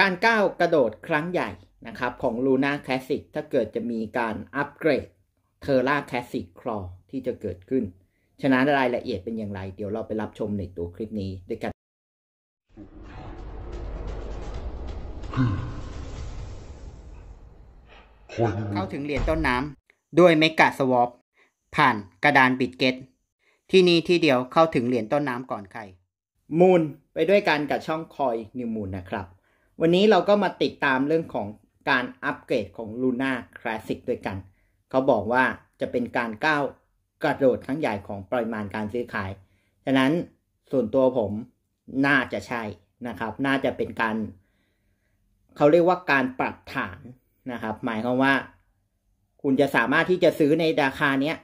การก้าวกระโดดครั้งใหญ่นะครับ ของ Luna Classic ถ้าเกิดจะมีการอัปเกรด Terra Classic c r a w ที่จะเกิดขึ้นฉะนั้นรายละเอียดเป็นอย่างไร เดี๋ยวเราไปรับชมในตัวคลิปนี้ด้วยกันเข้าถึงเหรียญต้นน้ำด้วยเมกาสวอปผ่านกระดานบิดเกตที่นี่ที่เดียวเข้าถึงเหรียญต้นน้ำก่อนใครมูลไปด้วยกันกับช่องคอยนิวมูลนะครับวันนี้เราก็มาติดตามเรื่องของการอัปเกรดของ Luna Classic ด้วยกัน เขาบอกว่าจะเป็นการก้าวกระโดดครั้งใหญ่ของปริมาณการซื้อขายฉะนั้นส่วนตัวผมน่าจะใช่นะครับ น่าจะเป็นการเขาเรียกว่าการปรับฐานนะครับ หมายความว่าคุณจะสามารถที่จะซื้อในราคาเนี้ย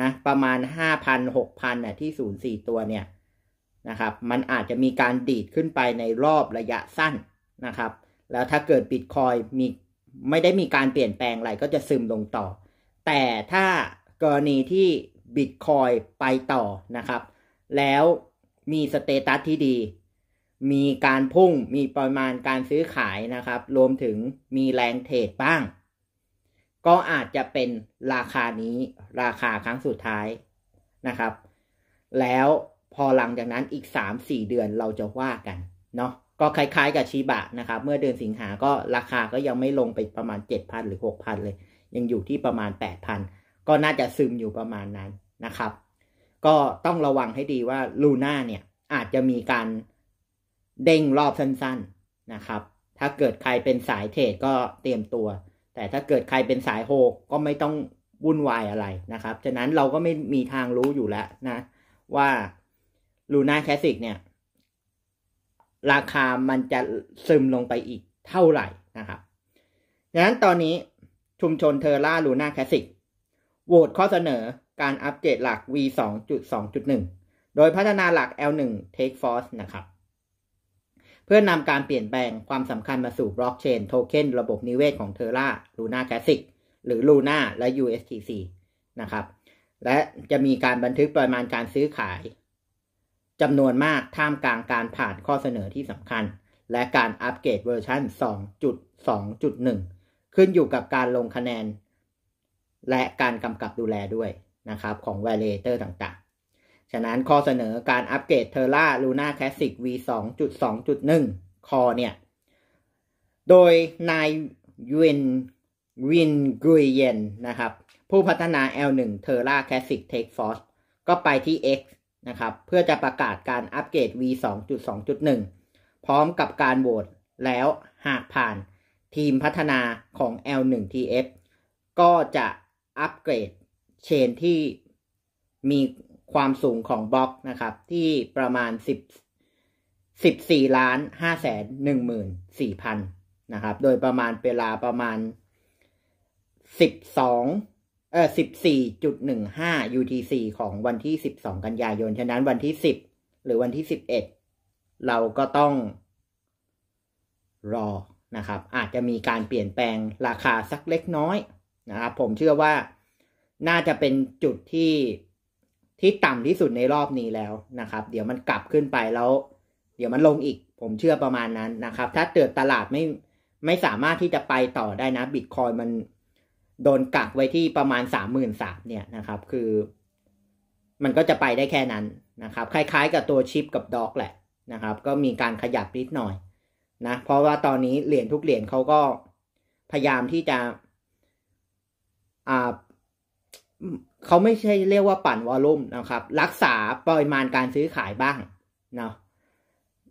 นะ ประมาณห้าพันหกพันน่ะที่ศูนย์สี่ตัวเนี่ยนะครับ มันอาจจะมีการดีดขึ้นไปในรอบระยะสั้นนะครับ แล้วถ้าเกิดบิตคอยมีไม่ได้มีการเปลี่ยนแปลงอะไรก็จะซึมลงต่อ แต่ถ้ากรณีที่บิตคอยไปต่อนะครับ แล้วมีสเตตัสที่ดี มีการพุ่ง มีปริมาณการซื้อขายนะครับ รวมถึงมีแรงเทรดบ้าง ก็อาจจะเป็นราคานี้ราคาครั้งสุดท้ายนะครับ แล้วพอหลังจากนั้นอีก 3-4 เดือนเราจะว่ากันเนาะก็คล้ายๆกับชีบะนะครับ เมื่อเดือนสิงหาก็ราคาก็ยังไม่ลงไปประมาณ 7,000 หรือ 6,000 เลย ยังอยู่ที่ประมาณ 8,000 ก็น่าจะซึมอยู่ประมาณนั้นนะครับ ก็ต้องระวังให้ดีว่าลูน่าเนี่ยอาจจะมีการเด้งรอบสั้น ๆนะครับ ถ้าเกิดใครเป็นสายเทรดก็เตรียมตัว แต่ถ้าเกิดใครเป็นสายโฮก็ไม่ต้องวุ่นวายอะไรนะครับฉะนั้นเราก็ไม่มีทางรู้อยู่แล้วนะ ว่าลูน่าแคสสิกเนี่ยราคามันจะซึมลงไปอีกเท่าไหร่นะครับดังนั้นตอนนี้ชุมชนเทอร่าลูน่าแคสสิกโหวตข้อเสนอการอัปเดตหลัก v 2.2.1โดยพัฒนาหลัก L1 Take Force นะครับเพื่อนำการเปลี่ยนแปลงความสำคัญมาสู่บล็อกเชนโทเค็นระบบนิเวศของเทอร่าลูน่าแคสสิกหรือลูน่าและ USTC นะครับและจะมีการบันทึกปริมาณการซื้อขายจำนวนมากท่ามกลางการผ่านข้อเสนอที่สำคัญ และการอัปเกรดเวอร์ชัน 2.2.1 ขึ้นอยู่กับการลงคะแนน และการกำกับดูแลด้วยนะครับของ v a l ลเตอร์ต่างๆ ฉะนั้นข้อเสนอการอัปเกรด Terra Luna c l a s สิก V 2.2.1คอเนี่ย โดยนายยูเอนวินกุยเยนนะครับผู้พัฒนา L1 เทอร a c l า s s สิกเทคฟอร์สก็ไปที่ X นะครับเพื่อจะประกาศการอัปเกรด V 2.2.1พร้อมกับการโหวตแล้วหากผ่านทีมพัฒนาของ L1TF ก็จะอัปเกรดเชนที่มีความสูงของบล็อกนะครับที่ประมาณ10 14ล้าน5แสน1หมื่น4พันนะครับ โดยประมาณเวลาประมาณ 12เออสิบสี่จุดหนึ่งห้า UTC ของวันที่สิบสองกันยายน ฉะนั้นวันที่สิบหรือวันที่สิบเอ็ดเราก็ต้องรอนะครับ อาจจะมีการเปลี่ยนแปลงราคาสักเล็กน้อยนะครับ ผมเชื่อว่าน่าจะเป็นจุดที่ที่ต่ำที่สุดในรอบนี้แล้วนะครับ เดี๋ยวมันกลับขึ้นไปแล้ว เดี๋ยวมันลงอีก ผมเชื่อประมาณนั้นนะครับ ถ้าเติดตลาดไม่ไม่สามารถที่จะไปต่อได้นะ บิตคอยมันโดนกักไว้ที่ประมาณสามหมื่นสามเนี่ยนะครับ คือ มันก็จะไปได้แค่นั้นนะครับ คล้ายๆกับตัวชิปกับด็อกแหละนะครับ ก็มีการขยับนิดหน่อย นะ เพราะว่าตอนนี้เหรียญทุกเหรียญเขาก็พยายามที่จะอ่าเขาไม่ใช่เรียกว่าปั่นวอลลุ่มนะครับ รักษาปริมาณการซื้อขายบ้างเนาะ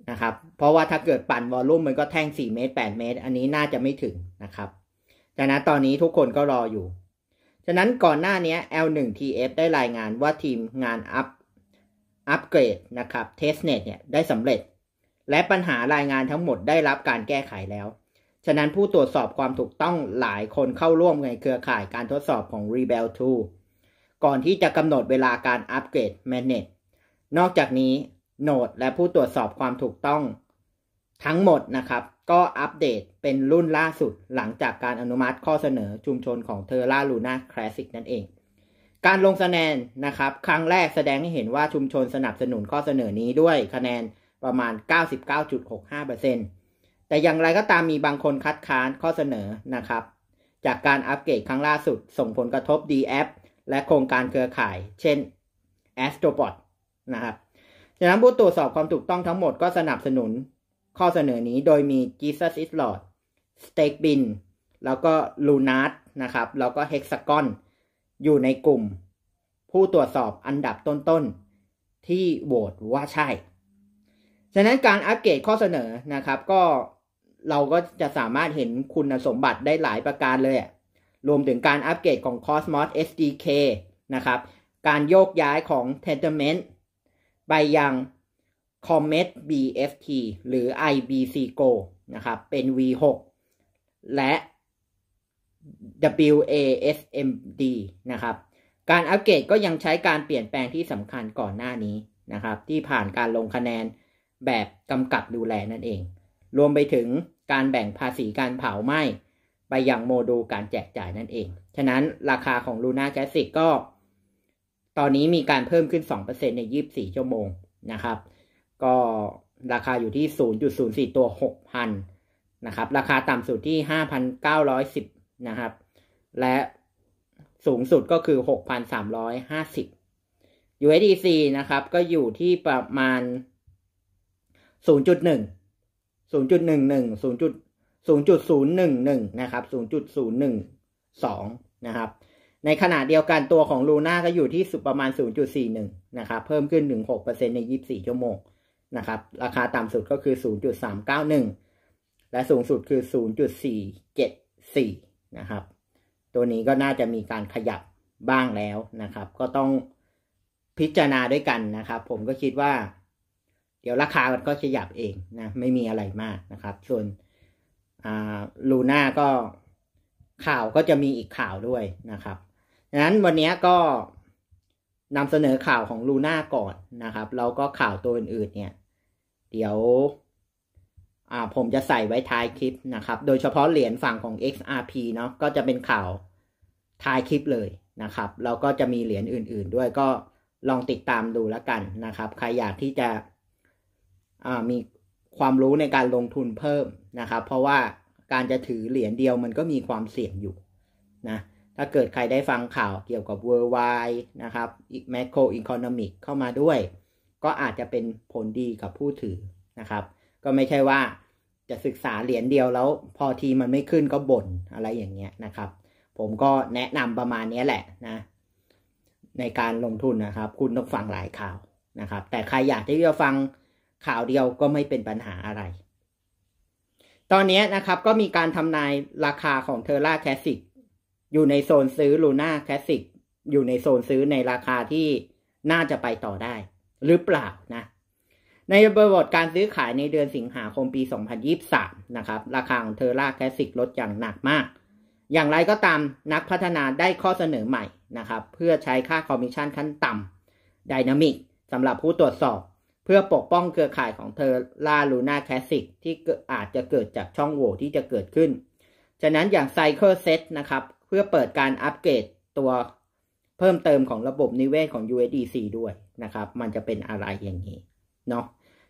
นะครับ เพราะว่าถ้าเกิดปั่นวอลลุ่มมันก็แท่งสี่เมตรแปดเมตร อันนี้น่าจะไม่ถึงนะครับดังนั้นตอนนี้ทุกคนก็รออยู่ ฉะนั้นก่อนหน้านี้ L1TF ได้รายงานว่าทีมงานอัพอัปเกรดนะครับเทสเน็ตเนี่ยได้สำเร็จ และปัญหารายงานทั้งหมดได้รับการแก้ไขแล้ว ฉะนั้นผู้ตรวจสอบความถูกต้องหลายคนเข้าร่วมในเครือข่ายการทดสอบของ Rebel 2ก่อนที่จะกำหนดเวลาการอัปเกรดแมเนตนอกจากนี้โนดและผู้ตรวจสอบความถูกต้องทั้งหมดนะครับก็อัปเดตเป็นรุ่นล่าสุดหลังจากการอนุมัติข้อเสนอชุมชนของเทอร่าลูน่าคลาสสิกนั่นเอง การลงคะแนนนะครับครั้งแรกแสดงให้เห็นว่าชุมชนสนับสนุนข้อเสนอนี้ด้วยคะแนนประมาณ 99.65%แต่อย่างไรก็ตามมีบางคนคัดค้านข้อเสนอนะครับจากการอัปเกรดครั้งล่าสุดส่งผลกระทบ d ีแและโครงการเครือข่ายเช่น a s t r o b o t นะครับดังนั้นผู้ตรวจสอบความถูกต้องทั้งหมดก็สนับสนุนข้อเสนอนี้โดยมี Jesus is Lord Stake Bin แล้วก็ Lunat นะครับ แล้วก็ Hexagon อยู่ในกลุ่ม ผู้ตรวจสอบอันดับต้น ๆ ที่โหวตว่าใช่ ฉะนั้นการอัปเกรดข้อเสนอนะครับ ก็เราก็จะสามารถเห็นคุณสมบัติได้หลายประการเลย รวมถึงการอัปเกรดของ Cosmos SDK นะครับ การโยกย้ายของ t e n t a m e n t ไปยัง Comet BFT หรือ IBC Go นะครับ เป็น V6 และ WASMD นะครับ การอัปเกรดก็ยังใช้การเปลี่ยนแปลงที่สำคัญก่อนหน้านี้นะครับ ที่ผ่านการลงคะแนนแบบกำกับดูแลนั่นเอง รวมไปถึงการแบ่งภาษีการเผาไหม้ ไปยังโมดูลการแจกจ่ายนั่นเอง ฉะนั้นราคาของ Luna Classic ก็ตอนนี้มีการเพิ่มขึ้น 2%ใน 24 ชั่วโมงนะครับก็ราคาอยู่ที่ 0.04 ตัว 6,000 นะครับ ราคาต่ำสุดที่ 5,910 นะครับ และสูงสุดก็คือ 6,350 USDC นะครับ ก็อยู่ที่ประมาณ 0.1 0.11 0.011 นะครับ 0.012 นะครับ ในขณะเดียวกันตัวของลูน่าก็อยู่ที่สุดประมาณ 0.41 นะครับ เพิ่มขึ้น 1 6%ใน 24 ชั่วโมงนะครับราคาต่ำสุดก็คือ0.391และสูงสุดคือ0.474นะครับ ตัวนี้ก็น่าจะมีการขยับบ้างแล้วนะครับ ก็ต้องพิจารณาด้วยกันนะครับ ผมก็คิดว่า เดี๋ยวราคามันก็ขยับเองนะ ไม่มีอะไรมากนะครับ ส่วนลูน่า ก็ข่าวก็จะมีอีกข่าวด้วยนะครับดังนั้นวันนี้ก็นำเสนอข่าวของลูน่าก่อนนะครับ แล้วก็ข่าวตัวอื่นๆเนี่ยเดี๋ยวผมจะใส่ไว้ท้ายคลิปนะครับ โดยเฉพาะเหรียญฝั่งของ XRP เนาะก็จะเป็นข่าวท้ายคลิปเลยนะครับ แล้วก็จะมีเหรียญอื่นๆด้วยก็ลองติดตามดูแล้วกันนะครับ ใครอยากที่จะมีความรู้ในการลงทุนเพิ่มนะครับ เพราะว่าการจะถือเหรียญเดียวมันก็มีความเสี่ยงอยู่นะ ถ้าเกิดใครได้ฟังข่าวเกี่ยวกับ Worldwide นะครับ Macro Economic เข้ามาด้วยก็อาจจะเป็นผลดีกับผู้ถือนะครับ ก็ไม่ใช่ว่าจะศึกษาเหรียญเดียวแล้ว พอทีมันไม่ขึ้นก็บ่นอะไรอย่างเงี้ยนะครับ ผมก็แนะนำประมาณนี้แหละนะ ในการลงทุนนะครับคุณต้องฟังหลายข่าวนะครับ แต่ใครอยากที่จะฟังข่าวเดียวก็ไม่เป็นปัญหาอะไร ตอนนี้นะครับก็มีการทำนายราคาของเทอร่าแคสสิกอยู่ในโซนซื้อลูน่าแคสสิกอยู่ในโซนซื้อในราคาที่น่าจะไปต่อได้หรือเปล่านะ ในบริบทการซื้อขายในเดือนสิงหาคมปี 2023 นะครับ ราคาของเทอร่าแคสิกลดอย่างหนักมาก อย่างไรก็ตามนักพัฒนาได้ข้อเสนอใหม่นะครับ เพื่อใช้ค่าคอมมิชชั่นขั้นต่ำดินามิกสำหรับผู้ตรวจสอบ เพื่อปกป้องเครือข่ายของเทอร่าลูน่าแคสสิกที่อาจจะเกิดจากช่องโหว่ที่จะเกิดขึ้นฉะนั้นอย่างไซเคิลเซตนะครับเพื่อเปิดการอัปเกรดตัวเพิ่มเติมของระบบนิเวศของ USDC ด้วยนะครับ มันจะเป็นอะไรอย่างนี้เนาะ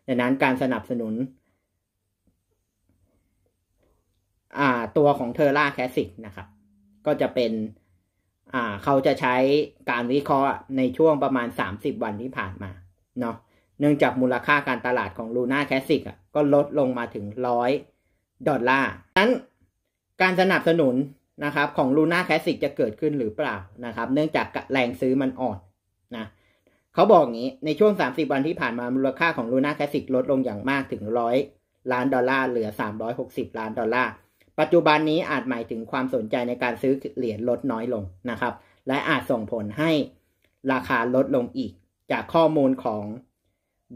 ดังนั้นการสนับสนุนตัวของเทอร่าแคสิกนะครับก็จะเป็นเขาจะใช้การวิเคราะห์ในช่วงประมาณ 30 วันที่ผ่านมา เนาะเนื่องจากมูลค่าการตลาดของลูน่าแคสิกก็ลดลงมาถึง 100 ดอลลาร์นั้นการสนับสนุนนะครับของลูน่าแคสิกจะเกิดขึ้นหรือเปล่านะครับเนื่องจากแรงซื้อมันอ่อนนะเขาบอกงี้ในช่วง 30 วันที่ผ่านมามูลค่าของลูน่าแคสิกลดลงอย่างมากถึงร้อยล้านดอลลาร์ เหลือ 360 ล้านดอลลาร์ ปัจจุบันนี้อาจหมายถึงความสนใจในการซื้อเหรียญลดน้อยลงนะครับ และอาจส่งผลให้ราคาลดลงอีกจากข้อมูลของ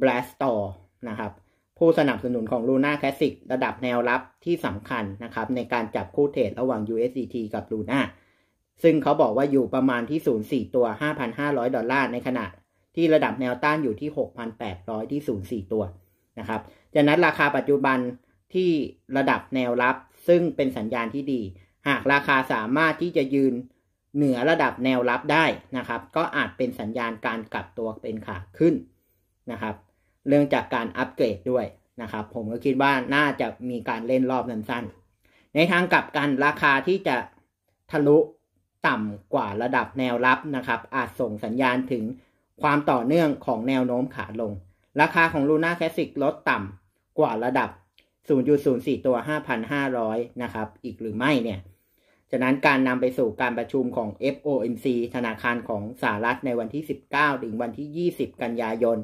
b l a s t o r นะครับผู้สนับสนุนของ Luna Classic ระดับแนวรับที่สำคัญนะครับ ในการจับคู่เทรดระหว่าง USDT กับ Luna ซึ่งเขาบอกว่าอยู่ประมาณที่0่ตัว 5,500 ดอลลาร์ในขณะ ที่ระดับแนวต้านอยู่ที่ 6,800 ที่0่ตัวนะครับจากนั้นราคาปัจจุบันที่ระดับแนวรับซึ่งเป็นสัญญาณที่ดี หากราคาสามารถที่จะยืนเหนือระดับแนวรับได้นะครับ ก็อาจเป็นสัญญาณการกลับตัวเป็นขาขึ้นนะครับเรื่องจากการอัปเกรดด้วยนะครับ ผมก็คิดว่าน่าจะมีการเล่นรอบสั้นๆในทางกลับกันราคาที่จะทะลุต่ำกว่าระดับแนวรับนะครับ อาจส่งสัญญาณถึงความต่อเนื่องของแนวโน้มขาลง ราคาของลูน่าแคส s ิกลดต่ำกว่าระดับ 0.04 ตัว 5,500 นะครับ อีกหรือไม่เนี่ยฉะนั้นการนำไปสู่การประชุมของ FOMC ธนาคารของสหรัฐในวันที่ 19 ถึงวันที่ 20 กันยายน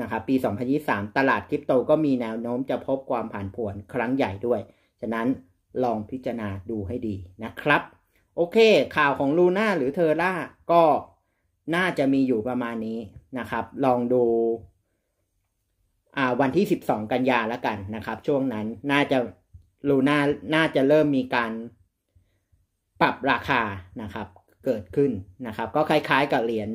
นะครับปี 2023 ตลาดคริปโตก็มีแนวโน้มจะพบความผันผวนครั้งใหญ่ด้วย ฉะนั้นลองพิจารณาดูให้ดีนะครับ โอเค ข่าวของลูน่าหรือเทอร่าก็น่าจะมีอยู่ประมาณนี้นะครับ ลองดูวันที่ 12 กันยาแล้วกันนะครับ ช่วงนั้นน่าจะลูน่าน่าจะเริ่มมีการปรับราคานะครับ เกิดขึ้นนะครับ ก็คล้ายๆกับเหรียญ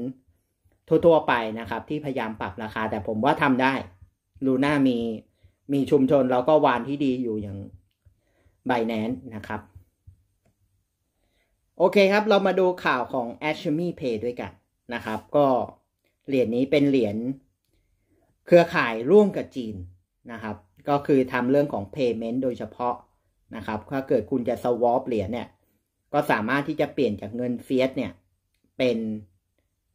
ทั่วๆไปนะครับ ที่ พยายามปรับราคา แต่ผมว่าทำได้ลูน่ามีมีชุมชนแล้วก็วานที่ดีอยู่อย่างไบแนนนะครับ โอเคครับเรามาดูข่าวของ a s h m i Pay ด้วยกันนะครับ ก็ เหรียญนี้เป็นเหรียญเครือข่ายร่วมกับจีนนะครับ ก็คือทำเรื่องของ Payment โดยเฉพาะนะครับถ้าเกิดคุณจะ swap เหรียญเนี่ยก็สามารถที่จะเปลี่ยนจากเงินเฟียสเนี่ยเป็น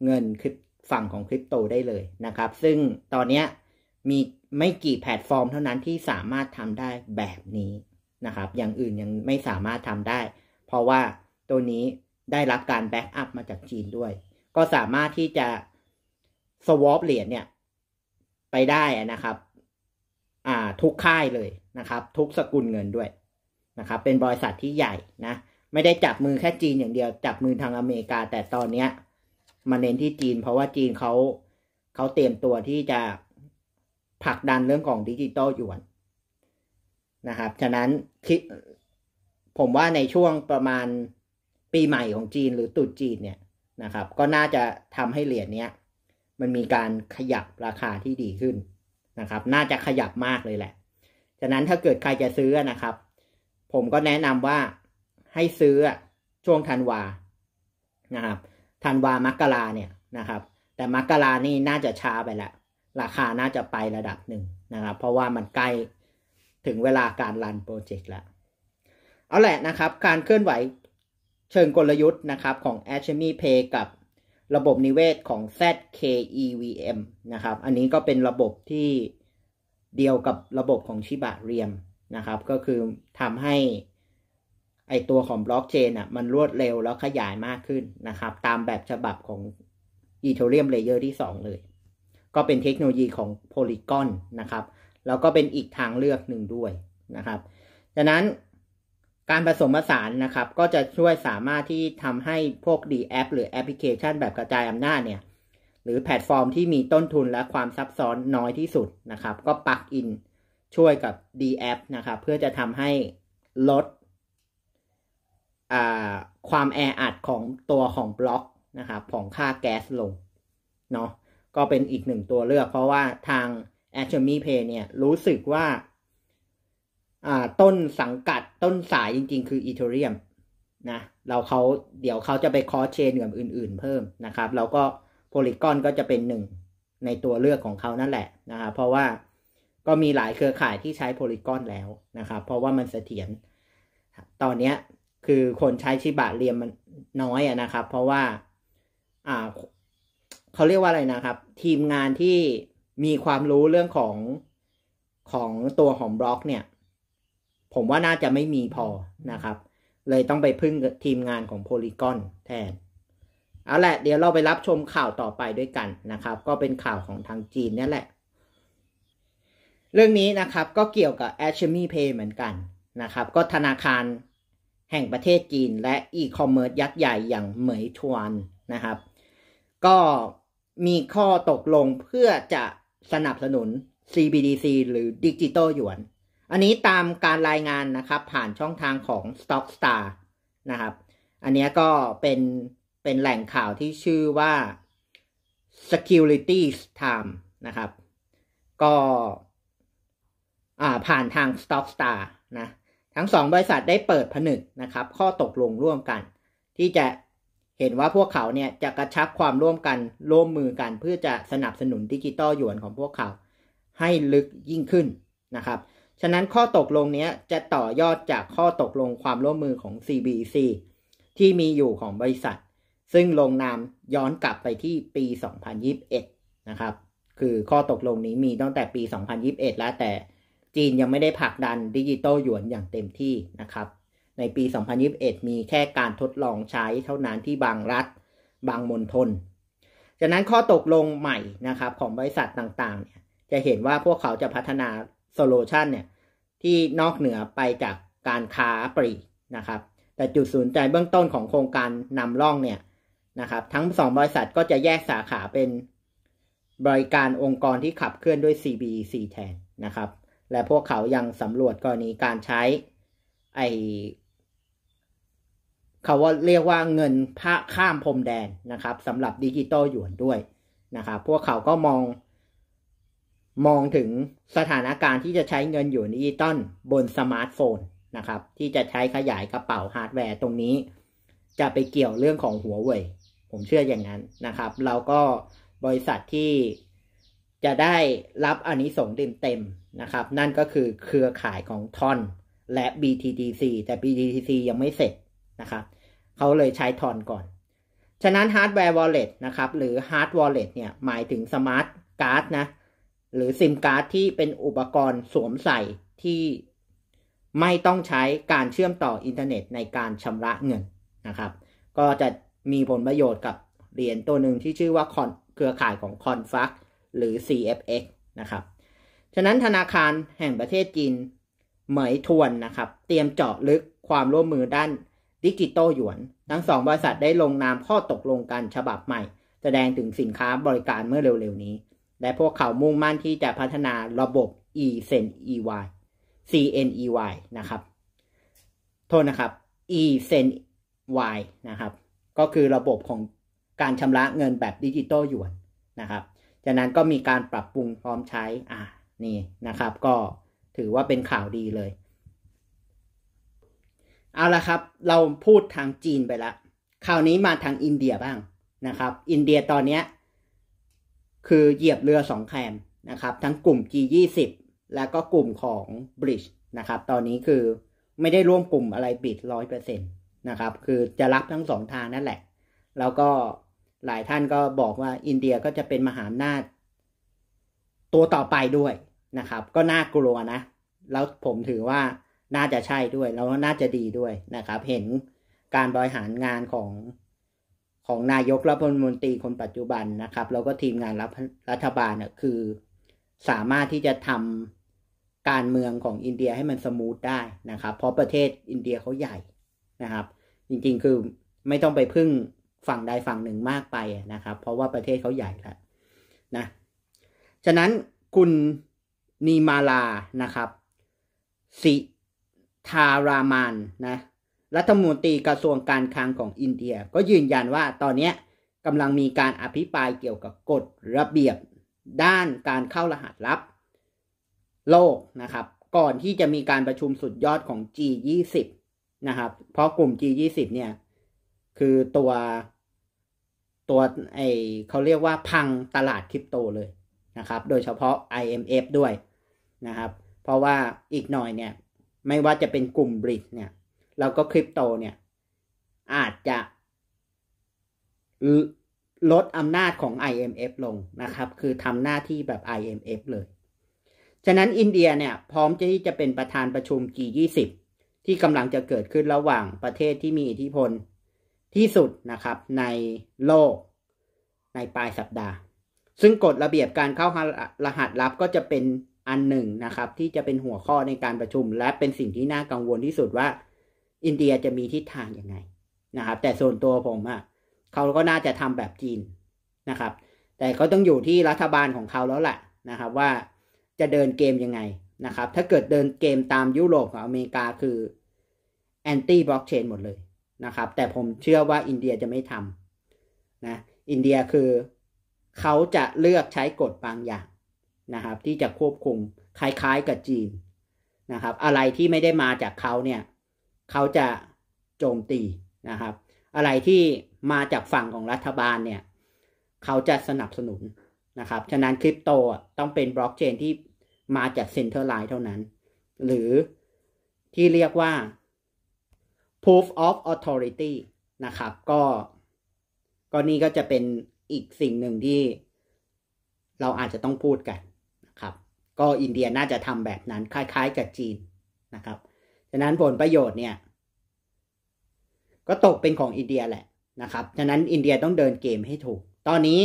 เงินคริปฝั่งของคริปโตได้เลยนะครับ ซึ่งตอนนี้มีไม่กี่แพลตฟอร์มเท่านั้นที่สามารถทำได้แบบนี้นะครับ อย่างอื่นยังไม่สามารถทำได้ เพราะว่าตัวนี้ได้รับการแบ็กอัพมาจากจีนด้วย ก็สามารถที่จะสวอปเหรียญเนี่ยไปได้นะครับ อ่าทุกค่ายเลยนะครับทุกสกุลเงินด้วยนะครับ เป็นบริษัทที่ใหญ่นะ ไม่ได้จับมือแค่จีนอย่างเดียว จับมือทางอเมริกา แต่ตอนเนี้มาเน้นที่จีนเพราะว่าจีนเขาเขาเตรียมตัวที่จะผลักดันเรื่องของดิจิตอลหยวนนะครับ ฉะนั้นคิดผมว่าในช่วงประมาณปีใหม่ของจีนหรือตุดจีนเนี่ยนะครับ ก็น่าจะทำให้เหรียญเนี้ยมันมีการขยับราคาที่ดีขึ้นนะครับ น่าจะขยับมากเลยแหละฉะนั้นถ้าเกิดใครจะซื้อนะครับ ผมก็แนะนำว่าให้ซื้อช่วงธันวานะครับธันวามกราเนี่ยนะครับ แต่มกรานี่น่าจะช้าไปละ ราคาน่าจะไประดับหนึ่งนะครับ เพราะว่ามันใกล้ถึงเวลาการรันโปรเจกต์แล้ว เอาแหละนะครับ การเคลื่อนไหวเชิงกลยุทธ์ นะครับ ของ a c h e m y Pay กับระบบนิเวศ ของ ZKEVM นะครับ อันนี้ก็เป็นระบบที่เดียวกับระบบของ ชิบะ เรียมนะครับ ก็คือทำให้ไอตัวของบล็อกเชนอ่ะมันรวดเร็วแล้วขยายมากขึ้นนะครับตามแบบฉบับของ Ethereum Layer ที่2 เลย ก็เป็นเทคโนโลยีของ Polygon นะครับ แล้วก็เป็นอีกทางเลือกหนึ่งด้วยนะครับดังนั้นการผสมผสานนะครับ ก็จะช่วยสามารถที่ทำให้พวก d a p p หรือแอปพลิเคชันแบบกระจายอำนาจเนี่ยหรือแพลตฟอร์มที่มีต้นทุนและความซับซ้อนน้อยที่สุดนะครับ ก็ปักอินช่วยกับ d a p p นะครับเพื่อจะทำให้ลดความแออัดของตัวของบล็อกนะครับของค่าแก๊สลงเนาะก็เป็นอีกหนึ่งตัวเลือก เพราะว่าทาง a t o m y Pay เนี่ยรู้สึกว่าต้นสังกัดต้นสายจริงๆ คือ Ethereum นะเราเขาเดี๋ยวเขาจะไปคอเชนกับอื่นๆ เพิ่มนะครับ แล้วก็ Polygon ก็จะเป็นหนึ่งในตัวเลือกของเขานั่นแหละนะครับเพราะว่าก็มีหลายเครือข่ายที่ใช้ Polygon แล้วนะครับเพราะว่ามันเสถียรตอนนี้คือคนใช้ชิบะเรียมมันน้อยอะนะครับ เพราะว่าอ่า เขาเรียกว่าอะไรนะครับ ทีมงานที่มีความรู้เรื่องของของตัวของบล็อกเนี่ย ผมว่าน่าจะไม่มีพอนะครับ เลยต้องไปพึ่งทีมงานของโพลีกอนแทน เอาแหละ เดี๋ยวเราไปรับชมข่าวต่อไปด้วยกันนะครับ ก็เป็นข่าวของทางจีนนี่แหละ เรื่องนี้นะครับ ก็เกี่ยวกับ a อชเ e ม y Pay เหมือนกันนะครับ ก็ธนาคารแห่งประเทศจีนและอีคอมเมิร์ซยักษ์ใหญ่อย่างเหมยชวนนะครับ ก็มีข้อตกลงเพื่อจะสนับสนุน CBDC หรือดิจิตอลหยวน อันนี้ตามการรายงานนะครับผ่านช่องทางของ Stockstar นะครับ อันนี้ก็เป็นเป็นแหล่งข่าวที่ชื่อว่า s e c u r i t y s Time นะครับ ก็ผ่านทาง Stockstar นะทั้งสองบริษัทได้เปิดผนึกนะครับ ข้อตกลงร่วมกัน ที่จะเห็นว่าพวกเขาเนี่ยจะกระชับความร่วมกันร่วมมือกัน เพื่อจะสนับสนุนดิจิตอลหยวนของพวกเขาให้ลึกยิ่งขึ้นนะครับ ฉะนั้นข้อตกลงนี้จะต่อยอดจากข้อตกลงความร่วมมือของ CBC ที่มีอยู่ของบริษัท ซึ่งลงนามย้อนกลับไปที่ปี 2021 นะครับคือข้อตกลงนี้มีตั้งแต่ปี 2021 แล้วแต่จีนยังไม่ได้ผลักดันดิจิตอลหยวนอย่างเต็มที่นะครับ ในปี 2021 มีแค่การทดลองใช้เท่านั้นที่บางรัฐ บางมณฑลจากนั้นข้อตกลงใหม่นะครับ ของบริษัทต่างๆเนี่ยจะเห็นว่าพวกเขาจะพัฒนาโซลูชันเนี่ยที่นอกเหนือไปจากการค้าปลีนะครับ แต่จุดสนใจเบื้องต้นของโครงการนำร่องเนี่ยนะครับ ทั้งสองบริษัทก็จะแยกสาขาเป็นบริการองค์กรที่ขับเคลื่อนด้วย CBC แทนนะครับและพวกเขายังสำรวจกรณีการใช้ ไอเขาว่าเรียกว่าเงินพระข้ามพรมแดนนะครับสำหรับดิจิตอลหยวนด้วยนะครับ พวกเขาก็มอง มองถึงสถานการณ์ที่จะใช้เงินหยวนดิจิตอลบนสมาร์ทโฟนนะครับ ที่จะใช้ขยายกระเป๋าฮาร์ดแวร์ตรงนี้ จะไปเกี่ยวเรื่องของหัวเว่ยผมเชื่ออย่างนั้นนะครับ เราก็บริษัทที่จะได้รับอันนี้สงเต็มๆนะครับ นั่นก็คือเครือข่ายของทอนและ BTTC แต่ BTTC ยังไม่เสร็จนะครับ เขาเลยใช้ทอนก่อน ฉะนั้นฮาร์ดแวร์วอลเล็ตนะครับ หรือฮาร์ดวอลเล็ตเนี่ยหมายถึงสมาร์ทการ์ดนะหรือซิมการ์ดที่เป็นอุปกรณ์สวมใส่ที่ไม่ต้องใช้การเชื่อมต่ออินเทอร์เน็ตในการชำระเงินนะครับ ก็จะมีผลประโยชน์กับเหรียญตัวหนึ่งที่ชื่อว่าคอนเครือข่ายของคอนฟักหรือ CFX นะครับ ฉะนั้นธนาคารแห่งประเทศจีนเหมยทวนนะครับ เตรียมเจาะลึกความร่วมมือด้านดิจิตอลหยวน ทั้งสองบริษัทได้ลงนามข้อตกลงกันฉบับใหม่ แสดงถึงสินค้าบริการเมื่อเร็วๆนี้ และพวกเขามุ่งมั่นที่จะพัฒนาระบบ e c n e y CNEY นะครับ โทษนะครับ e c n y นะครับ ก็คือระบบของการชำระเงินแบบดิจิตอลหยวนนะครับจากนั้นก็มีการปรับปรุงพร้อมใช้อ่า นี่นะครับ ก็ถือว่าเป็นข่าวดีเลย เอาละครับเราพูดทางจีนไปละคราวนี้มาทางอินเดียบ้างนะครับ อินเดียตอนนี้คือเหยียบเรือสองแคมนะครับ ทั้งกลุ่ม G20 และก็กลุ่มของ Bridge นะครับตอนนี้คือไม่ได้ร่วมกลุ่มอะไรบิดร้อยเปอร์เซ็นต์นะครับ คือจะรับทั้งสองทางนั่นแหละ แล้วก็หลายท่านก็บอกว่า อินเดียก็จะเป็นมหาอำนาจ ตัวต่อไปด้วยนะครับ ก็น่ากลัวนะ แล้วผมถือว่าน่าจะใช่ด้วย แล้วน่าจะดีด้วยนะครับ เห็นการบริหารงานของของนายกรัฐมนตรีคนปัจจุบันนะครับ แล้วก็ทีมงานรัฐรัฐบาลเนี่ยคือ สามารถที่จะทำการเมืองของอินเดียให้มันสมูทได้นะครับ เพราะประเทศอินเดียเขาใหญ่นะครับ จริงๆ คือไม่ต้องไปพึ่งฝั่งใดฝั่งหนึ่งมากไปนะครับเพราะว่าประเทศเขาใหญ่ลวนะ ฉะนั้น คุณนีมาลานะครับ สิทารามานนะรัฐมนตรีกระทรวงการคลังของอินเดียก็ยืนยันว่าตอนนี้กำลังมีการอภิปรายเกี่ยวกับกฎระเบียบด้านการเข้ารหัสลับโลกนะครับ ก่อนที่จะมีการประชุมสุดยอดของ G20 นะครับเพราะกลุ่ม G20 เนี่ย คือตัวตัวไอเขาเรียกว่าพังตลาดคริปโตเลยนะครับ โดยเฉพาะ IMF ด้วยนะครับ เพราะว่าอีกหน่อยเนี่ย ไม่ว่าจะเป็นกลุ่มบริดเนี่ยแล้วก็คริปโตเนี่ย อาจจะลดอำนาจของ IMF ลงนะครับ คือทำหน้าที่แบบ IMF เลย ฉะนั้นอินเดียเนี่ยพร้อมที่จะเป็นประธานประชุม G20 ที่กำลังจะเกิดขึ้นระหว่างประเทศที่มีอิทธิพลที่สุดนะครับในโลกในปลายสัปดาห์ ซึ่งกฎระเบียบการเข้ารหัสลับก็จะเป็นอันหนึ่งนะครับ ที่จะเป็นหัวข้อในการประชุมและเป็นสิ่งที่น่ากังวลที่สุดว่าอินเดียจะมีทิศทางยังไงนะครับ แต่ส่วนตัวผมอะ่ะเขาก็น่าจะทำแบบจีนนะครับ แต่เขาต้องอยู่ที่รัฐบาลของเขาแล้วแหละนะครับ ว่าจะเดินเกมยังไงนะครับ ถ้าเกิดเดินเกมตามยุโรปกับอเมริกาคือแอนตี้บล็อกเชนหมดเลยนะครับแต่ผมเชื่อว่าอินเดียจะไม่ทำนะอินเดียคือเขาจะเลือกใช้กฎบางอย่างนะครับ ที่จะควบคุมคล้ายๆกับจีนนะครับ อะไรที่ไม่ได้มาจากเขาเนี่ยเขาจะโจมตีนะครับ อะไรที่มาจากฝั่งของรัฐบาลเนี่ยเขาจะสนับสนุนนะครับฉะนั้นคริปโตต้องเป็นบล็อกเชนที่มาจากเซ็นเตอร์ไลน์เท่านั้น หรือที่เรียกว่า proof of authority นะครับก็ก็นี่ก็จะเป็นอีกสิ่งหนึ่งที่เราอาจจะต้องพูดกันนะครับ ก็อินเดียน่าจะทำแบบนั้นคล้ายๆกับจีนนะครับฉะนั้นผลประโยชน์เนี่ย ก็ตกเป็นของอินเดียแหละนะครับ ฉะนั้นอินเดียต้องเดินเกมให้ถูก ตอนนี้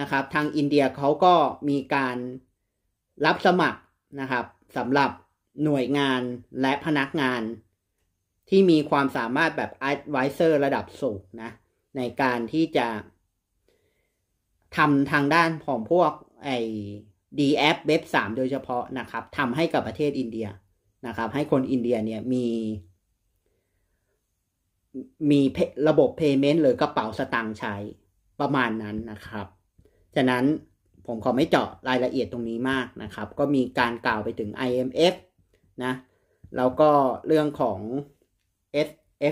นะครับทางอินเดียเขาก็มีการรับสมัครนะครับสำหรับหน่วยงานและพนักงานที่มีความสามารถแบบ advisor ระดับสูงนะ ในการที่จะทำทางด้านของพวกไอ้ DF เว็บ3โดยเฉพาะนะครับทำให้กับประเทศอินเดียนะครับ ให้คนอินเดียเนี่ยมี มีระบบ payment หรือกระเป๋าสตางค์ใช้ ประมาณนั้นนะครับฉะนั้นผมขอไม่เจาะรายละเอียดตรงนี้มากนะครับ ก็มีการกล่าวไปถึง IMF นะแล้วก็เรื่องของ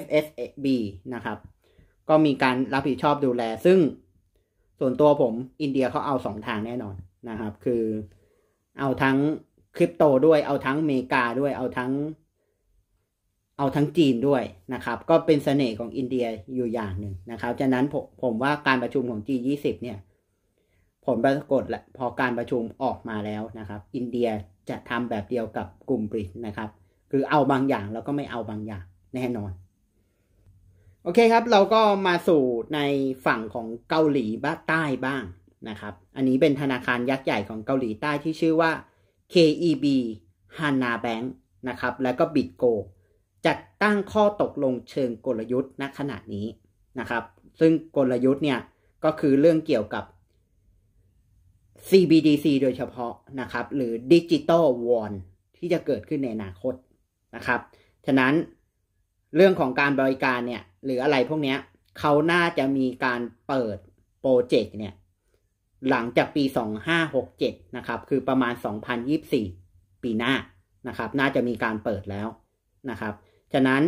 FSB นะครับ ก็มีการรับผิดชอบดูแล ซึ่งส่วนตัวผมอินเดียเขาเอาสองทางแน่นอนนะครับ คือเอาทั้งคริปโตด้วย เอาทั้งเมกาด้วย เอาทั้ง เอาทั้งจีนด้วยนะครับ ก็เป็นสเสน่ห์ของอินเดียอยู่อย่างหนึ่งนะครับฉะนั้นผมผมว่าการประชุมของ G20 เนี่ยผลปรากฏและ พอการประชุมออกมาแล้วนะครับ อินเดียจะทำแบบเดียวกับกลุ่มบริษนะครับ คือเอาบางอย่างแล้วก็ไม่เอาบางอย่างแน่นอนโอเคครับ เราก็มาสู่ในฝั่งของเกาหลีบ้าใต้บ้างนะครับ อันนี้เป็นธนาคารยักษ์ใหญ่ของเกาหลีใต้ที่ชื่อว่า KEB Hana Bank นะครับ แล้วก็ BitGo จัดตั้งข้อตกลงเชิงกลยุทธ์ณขณะนี้นะครับ ซึ่งกลยุทธ์เนี่ยก็คือเรื่องเกี่ยวกับ CBDC โดยเฉพาะนะครับ หรือ Digital w a n ที่จะเกิดขึ้นในอนาคตนะครับ ฉะนั้นเรื่องของการบริการเนี่ยหรืออะไรพวกเนี้ยเขาน่าจะมีการเปิดโปรเจกต์เนี่ย หลังจากปี 2567 นะครับ คือประมาณ 2024 ปีหน้านะครับ น่าจะมีการเปิดแล้วนะครับฉะนั้น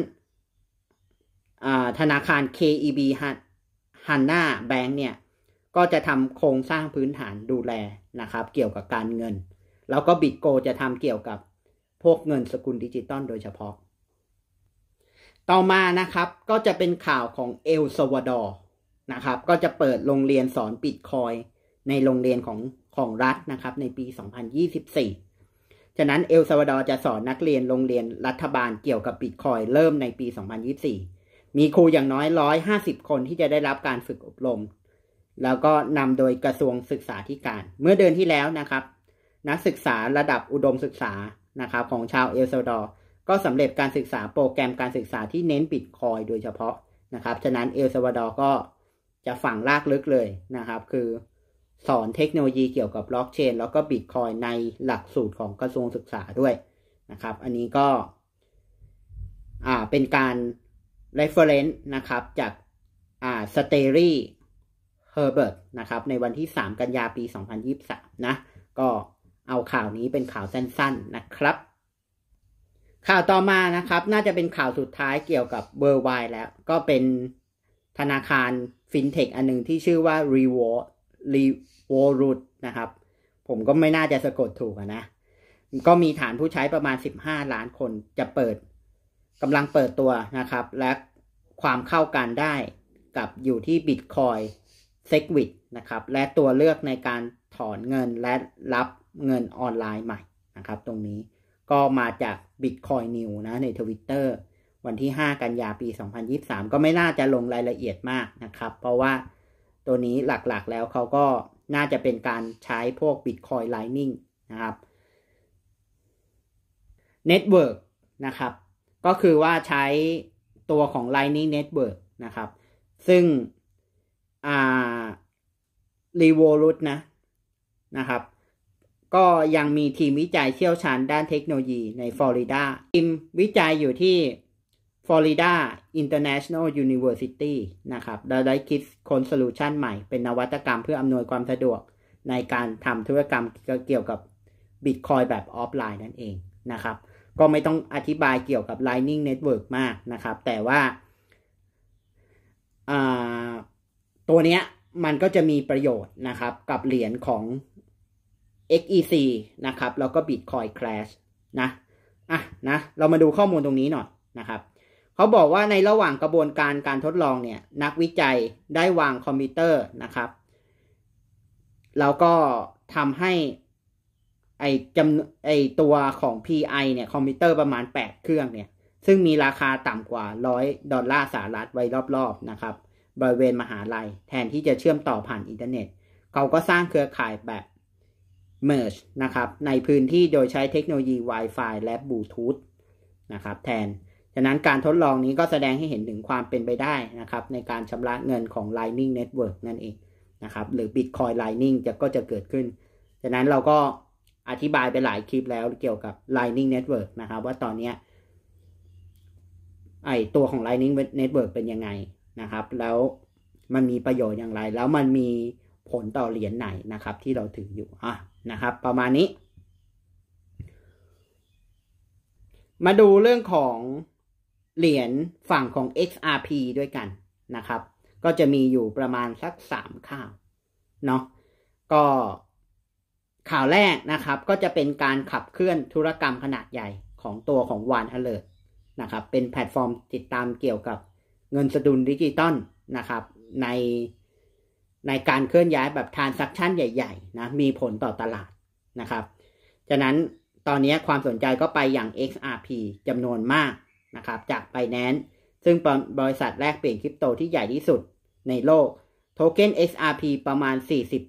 ธนาคาร KEB ฮันนาแบง์เนี่ยก็จะทำโครงสร้างพื้นฐานดูแลนะครับ เกี่ยวกับการเงิน แล้วก็บิตโกจะทำเกี่ยวกับ พวกเงินสกุลดิจิตอลโดยเฉพาะต่อมานะครับก็จะเป็นข่าวของเอลซาวาดอร์นะครับ ก็จะเปิดโรงเรียนสอนบิตคอยในโรงเรียนของของรัฐนะครับในปี 2024 ฉะนั้นเอลซาวาดอร์จะสอนนักเรียนโรงเรียนรัฐบาลเกี่ยวกับบิตคอยเริ่มในปี 2024 มีครูอย่างน้อย 150 คนที่จะได้รับการฝึกอบรม แล้วก็นำโดยกระทรวงศึกษาธิการ เมื่อเดือนที่แล้วนะครับ นักศึกษาระดับอุดมศึกษานะครับของชาวเอลซาวาดอร์ก็สำเร็จการศึกษาโปรแกรมการศึกษาที่เน้นบิตคอยโดยเฉพาะนะครับ ฉะนั้นเอลซาวาดอร์ก็จะฝังรากลึกเลยนะครับ คือสอนเทคโนโลยีเกี่ยวกับบล็อกเชนแล้วก็บิตคอยในหลักสูตรของกระทรวงศึกษาด้วยนะครับ อันนี้ก็อ่าเป็นการ reference นะครับจากอ่าสเตอรี่เฮอร์เบิร์ตนะครับ ในวันที่ 3 กันยาปี 2023นะก็เอาข่าวนี้เป็นข่าวสั้นๆนะครับข่าวต่อมานะครับน่าจะเป็นข่าวสุดท้ายเกี่ยวกับเบอร์ไวแล้ว ก็เป็นธนาคารฟินเทคอันหนึ่งที่ชื่อว่า Reward Revolut นะครับ ผมก็ไม่น่าจะสะกดถูกนะ ก็มีฐานผู้ใช้ประมาณ 15 ล้านคนจะเปิดกำลังเปิดตัวนะครับ และความเข้ากันได้กับอยู่ที่ Bitcoin s e g w i t นะครับ และตัวเลือกในการถอนเงินและรับเงินออนไลน์ใหม่นะครับตรงนี้ก็มาจากบิตคอยนิวนะในทวิตเตอร์วันที่ 5 กันยาปี 2023 ก็ไม่น่าจะลงรายละเอียดมากนะครับ เพราะว่าตัวนี้หลักๆแล้วเขาก็น่าจะเป็นการใช้พวกบิตคอยไลนิ่งนะครับเน็ตเวิร์กนะครับ ก็คือว่าใช้ตัวของ Lightning Network นะครับ ซึ่งอ่า r e v o l u t นะนะครับก็ยังมีทีมวิจัยเชี่ยวชาญด้านเทคโนโลยีในฟลอริดาทีมวิจัยอยู่ที่ Florida International University นะครับเราได้คิดค้นโซลูชันใหม่เป็นนวัตกรรมเพื่ออำนวยความสะดวกในการทำธุรกรรมเกี่ยวกับ Bitcoin แบบออฟไลน์นั่นเองนะครับก็ไม่ต้องอธิบายเกี่ยวกับ Lightning Network มากนะครับ แต่ว่าตัวเนี้ยมันก็จะมีประโยชน์นะครับกับเหรียญของ XEC นะครับ แล้วก็ Bitcoin Crash นะ อ่ะ นะ เรามาดูข้อมูลตรงนี้หน่อยนะครับ เขาบอกว่าในระหว่างกระบวนการการทดลองเนี่ย นักวิจัยได้วางคอมพิวเตอร์นะครับ แล้วก็ทำให้ไอจำไอตัวของ PI เนี่ย คอมพิวเตอร์ประมาณ 8 เครื่องเนี่ย ซึ่งมีราคาต่ำกว่า 100 ดอลลาร์สหรัฐไว้รอบๆนะครับ บริเวณมหาลัย แทนที่จะเชื่อมต่อผ่านอินเทอร์เน็ตเขาก็สร้างเครือข่ายแบบ merge นะครับในพื้นที่โดยใช้เทคโนโลยี Wi-Fi และ Bluetooth นะครับแทนฉะนั้นการทดลองนี้ก็แสดงให้เห็นถึงความเป็นไปได้นะครับในการชำระเงินของ Lightning Network นั่นเองนะครับหรือ Bitcoin Lightning จะก็จะเกิดขึ้นฉะนั้นเราก็อธิบายไปหลายคลิปแล้วเกี่ยวกับ Lightning Network นะครับ ว่าตอนนี้ไอตัวของ Lightning Network เป็นยังไงนะครับ แล้วมันมีประโยชน์อย่างไรแล้วมันมีผลต่อเหรียญไหนนะครับที่เราถืออยู่ อ่ะนะครับประมาณนี้ มาดูเรื่องของเหรียญฝั่งของ XRP ด้วยกันนะครับ ก็จะมีอยู่ประมาณสักสามข่าวเนาะก็ข่าวแรกนะครับก็จะเป็นการขับเคลื่อนธุรกรรมขนาดใหญ่ของตัวของวานเ l เล t นะครับ เป็นแพลตฟอร์มติดตามเกี่ยวกับ เงินสดุลดิจิตอลนะครับในในการเคลื่อนย้ายแบบทรานซัคชันใหญ่ๆนะ มีผลต่อตลาดนะครับ ฉะนั้นตอนนี้ความสนใจก็ไปอย่าง XRP จำนวนมากนะครับ จากไปแ a n c e ซึ่งเป็นบริษัทแลกเปลี่ยนคริปโตที่ใหญ่ที่สุดในโลก โทเค็น XRP ประมาณ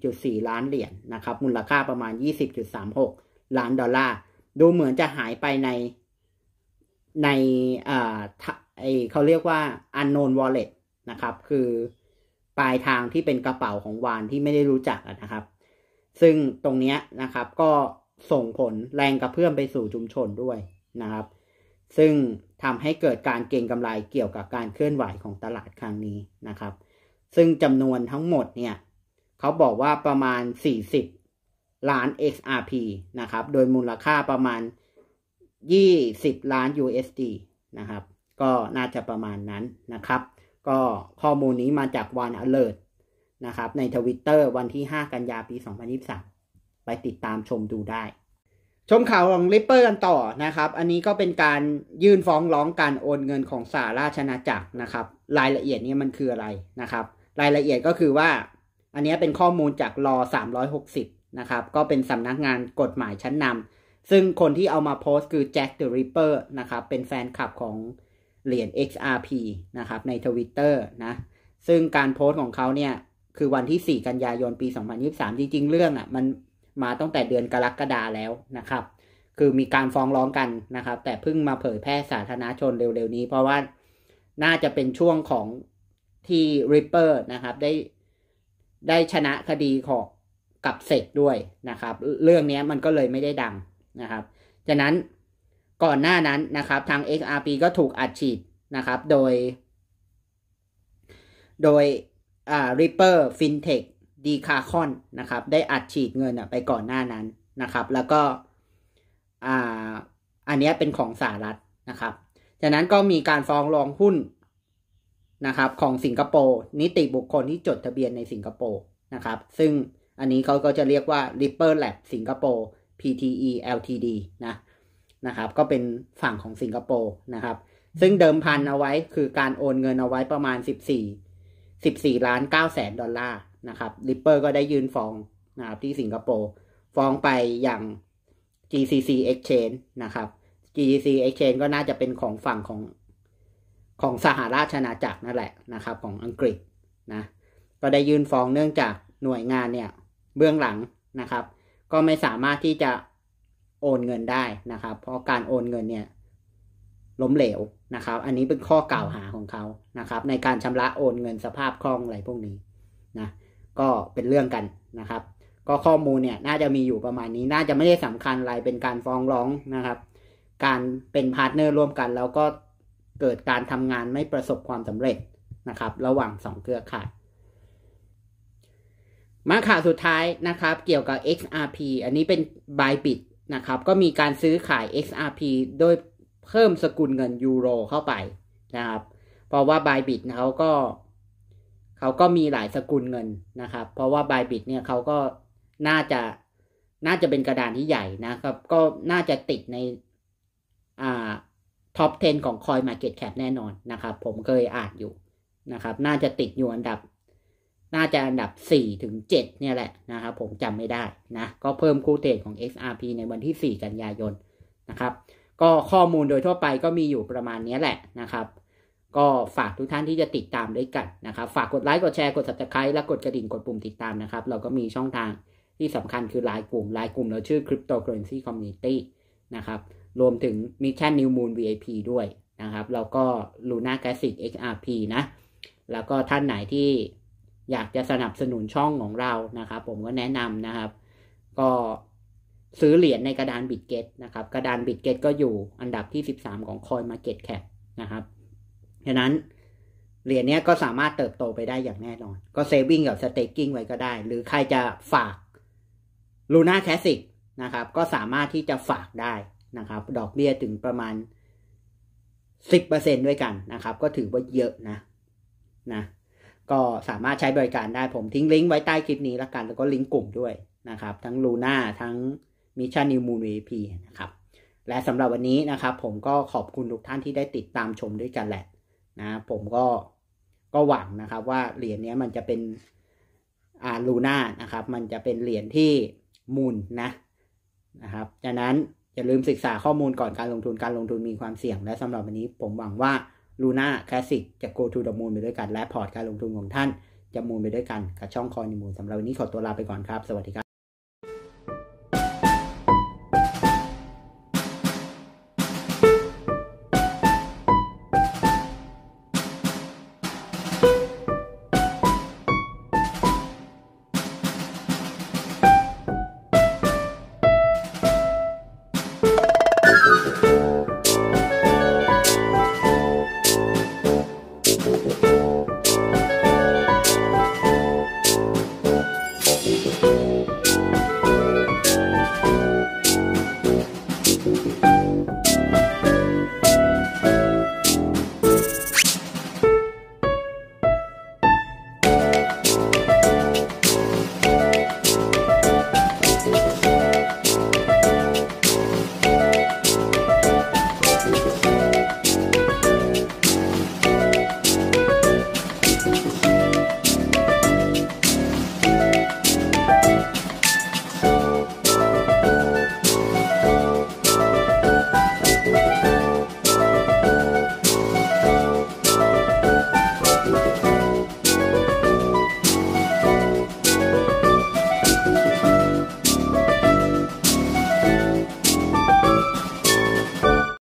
40.4 ล้านเหรียญนนะครับ มูลค่าประมาณ 20.36 ล้านดอลลาร์ ดูเหมือนจะหายไปในในเอ่อเขาเรียกว่า unknown wallet นะครับ คือปลายทางที่เป็นกระเป๋าของวานที่ไม่ได้รู้จักนะครับ ซึ่งตรงนี้นะครับก็ส่งผลแรงกระเพื่อมไปสู่ชุมชนด้วยนะครับ ซึ่งทำให้เกิดการเก็งกำไรเกี่ยวกับการเคลื่อนไหวของตลาดครั้งนี้นะครับ ซึ่งจำนวนทั้งหมดเนี่ย เขาบอกว่าประมาณ 40 ล้าน XRP นะครับ โดยมูลค่าประมาณ20ล้าน USD นะครับ ก็น่าจะประมาณนั้นนะครับก็ข้อมูลนี้มาจากวันอเลิร์ t นะครับในทวิตเตอร์วันที่ 5 กันยาปี 2023 ไปติดตามชมดูได้ ชมข่าวของลิปเปอร์กันต่อนะครับ อันนี้ก็เป็นการยื่นฟ้องร้องการโอนเงินของสาราชนาจักรนะครับ รายละเอียดนี้มันคืออะไรนะครับ รายละเอียดก็คือว่า อันนี้เป็นข้อมูลจากรอ360นะครับก็เป็นสำนักงานกฎหมายชั้นนำซึ่งคนที่เอามาโพสต์คือแจ็คเดอะริปเปอร์นะครับเป็นแฟนคลับของเหรียญ XRP นะครับใน Twitter นะ ซึ่งการโพสต์ของเขาเนี่ยคือวันที่ 4 กันยายนปี 2023 จริงๆ เรื่องอะ่ะมันมาตั้งแต่เดือนกรกฎาแล้วนะครับ คือมีการฟ้องร้องกันนะครับ แต่เพิ่งมาเผยแพร่สาธารณชนเร็วๆ นี้เพราะว่าน่าจะเป็นช่วงของที่ Ripper นะครับได้ได้ชนะคดีของกับเสกด้วยนะครับเรื่องนี้มันก็เลยไม่ได้ดังนะครับฉะนั้นก่อนหน้านั้นนะครับ ทาง XRP ก็ถูกอัดฉีดนะครับ โดย โดยอ่า Ripper FinTech d e c a r c o n นะครับ ได้อัดฉีดเงินไปก่อนหน้านั้นนะครับ แล้วก็อ่าอันนี้เป็นของสหรัฐนะครับ จากนั้นก็มีการฟ้องร้องหุ้นนะครับ ของสิงคโปร์ นิติบุคคลที่จดทะเบียนในสิงคโปร์นะครับซึ่งอันนี้เขาก็จะเรียกว่า Ripper Lab สิงคโปร์ PTE LTD นะนะครับก็เป็นฝั่งของสิงคโปร์นะครับ ซึ่งเดิมพันเอาไว้คือการโอนเงินเอาไว้ประมาณ 14 14ล้าน9แสนดอลลาร์นะครับลิปเปอร์ก็ได้ยืนฟ้องนะครับที่สิงคโปร์ฟ้องไปอย่าง GCC Exchange นะครับ GCC Exchange ก็น่าจะเป็นของฝั่งของของสหราชอาณาจักรนั่นแหละนะครับ ของอังกฤษนะก็ได้ยื่นฟ้องเนื่องจากหน่วยงานเนี่ย เบื้องหลังนะครับ ก็ไม่สามารถที่จะโอนเงินได้นะครับเพราะการโอนเงินเนี่ยล้มเหลวนะครับ อันนี้เป็นข้อกล่าวหาของเขานะครับ ในการชำระโอนเงินสภาพคล่องอะไรพวกนี้นะก็เป็นเรื่องกันนะครับ ก็ข้อมูลเนี่ยน่าจะมีอยู่ประมาณนี้น่าจะไม่ได้สำคัญอะไรเป็นการฟ้องร้องนะครับการเป็นพาร์ทเนอร์ร่วมกัน แล้วก็เกิดการทำงานไม่ประสบความสำเร็จนะครับ ระหว่าง2เครือข่ายมาข่าวสุดท้ายนะครับ เกี่ยวกับ XRP อันนี้เป็นบายบิดนะครับก็มีการซื้อขาย XRP โดยเพิ่มสกุลเงินยูโรเข้าไปนะครับ เพราะว่า Bybit เขาก็เขาก็มีหลายสกุลเงินนะครับเพราะว่า Bybit เนี่ยเขาก็น่าจะน่าจะเป็นกระดานที่ใหญ่นะครับก็น่าจะติดในอ่าท็อป 10 ของ Coin Market Cap แน่นอนนะครับผมเคยอ่านอยู่นะครับน่าจะติดอยู่อันดับน่าจะอันดับ 4 ถึง 7 เนี่ยแหละนะครับ ผมจำไม่ได้นะ ก็เพิ่มคู่เทรดของ XRP ในวันที่ 4 กันยายนนะครับ ก็ข้อมูลโดยทั่วไปก็มีอยู่ประมาณนี้แหละนะครับ ก็ฝากทุกท่านที่จะติดตามด้วยกันนะครับ ฝากกดไลค์กดแชร์กด subscribe และกดกระดิ่งกดปุ่มติดตามนะครับ เราก็มีช่องทางที่สำคัญคือไลน์กลุ่มไลน์กลุ่มเราชื่อ Cryptocurrency Community นะครับรวมถึง Mission New Moon VIP ด้วยนะครับแล้วก็ Luna Classic XRP นะแล้วก็ท่านไหนที่อยากจะสนับสนุนช่องของเรานะครับ ผมก็แนะนำนะครับ ก็ซื้อเหรียญในกระดานบิตเกตนะครับ กระดานบิตเกตก็อยู่อันดับที่ 13 ของคอยมาเก็ตแคปนะครับฉะนั้นเหรียญนี้ก็สามารถเติบโตไปได้อย่างแน่นอนก็เซฟิงกับสเต็กกิ้งไว้ก็ได้ หรือใครจะฝากลูน่าแคสสิกนะครับก็สามารถที่จะฝากได้นะครับ ดอกเบี้ยถึงประมาณ 10%ด้วยกันนะครับ ก็ถือว่าเยอะนะนะก็สามารถใช้บริการได้ผมทิ้งลิงก์ไว้ใต้คลิปนี้ละกัน แล้วก็ลิงก์กลุ่มด้วยนะครับทั้งลูน่าทั้งมิชชันนิวมูนวีพีนะครับและสำหรับวันนี้นะครับผมก็ขอบคุณทุกท่านที่ได้ติดตามชมด้วยกันแหละนะผมก็ก็หวังนะครับ ว่าเหรียญนี้มันจะเป็นอาลูน่านะครับ มันจะเป็นเหรียญที่มูลนะนะครับดังนั้นอย่าลืมศึกษาข้อมูลก่อนการลงทุนการลงทุนมีความเสี่ยงและสำหรับวันนี้ผมหวังว่าลูน่าคลาสสิกจะ go to the moon ไปด้วยกัน และพอร์ตการลงทุนของท่าน จะมูนไปด้วยกันกับช่องคอยนิมูลสำหรับวันนี้ขอตัวลาไปก่อนครับ สวัสดีครับ